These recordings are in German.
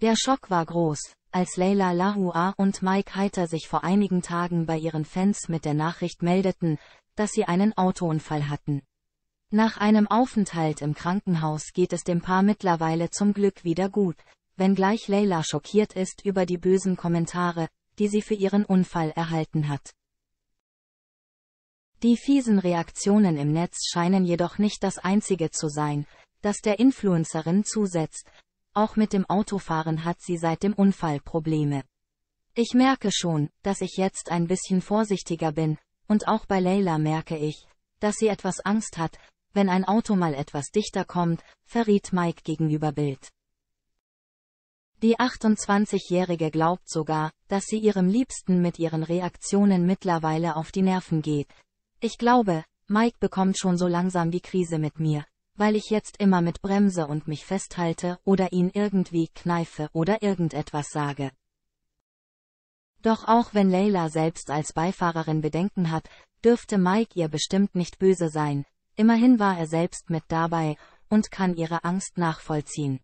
Der Schock war groß, als Leila Lahua und Mike Heiter sich vor einigen Tagen bei ihren Fans mit der Nachricht meldeten, dass sie einen Autounfall hatten. Nach einem Aufenthalt im Krankenhaus geht es dem Paar mittlerweile zum Glück wieder gut, wenngleich Leila schockiert ist über die bösen Kommentare, die sie für ihren Unfall erhalten hat. Die fiesen Reaktionen im Netz scheinen jedoch nicht das einzige zu sein, das der Influencerin zusetzt, auch mit dem Autofahren hat sie seit dem Unfall Probleme. Ich merke schon, dass ich jetzt ein bisschen vorsichtiger bin, und auch bei Leila merke ich, dass sie etwas Angst hat, wenn ein Auto mal etwas dichter kommt, verriet Mike gegenüber Bild. Die 28-Jährige glaubt sogar, dass sie ihrem Liebsten mit ihren Reaktionen mittlerweile auf die Nerven geht. Ich glaube, Mike bekommt schon so langsam die Krise mit mir, weil ich jetzt immer mit Bremse und mich festhalte oder ihn irgendwie kneife oder irgendetwas sage. Doch auch wenn Leila selbst als Beifahrerin Bedenken hat, dürfte Mike ihr bestimmt nicht böse sein, immerhin war er selbst mit dabei und kann ihre Angst nachvollziehen.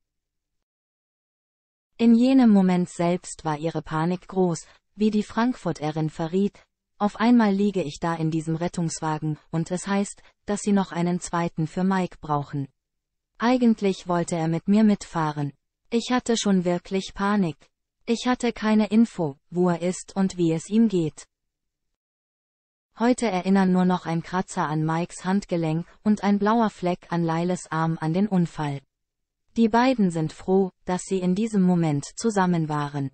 In jenem Moment selbst war ihre Panik groß, wie die Frankfurterin verriet, auf einmal liege ich da in diesem Rettungswagen, und es heißt, dass sie noch einen zweiten für Mike brauchen. Eigentlich wollte er mit mir mitfahren. Ich hatte schon wirklich Panik. Ich hatte keine Info, wo er ist und wie es ihm geht. Heute erinnern nur noch ein Kratzer an Mikes Handgelenk und ein blauer Fleck an Leiles Arm an den Unfall. Die beiden sind froh, dass sie in diesem Moment zusammen waren.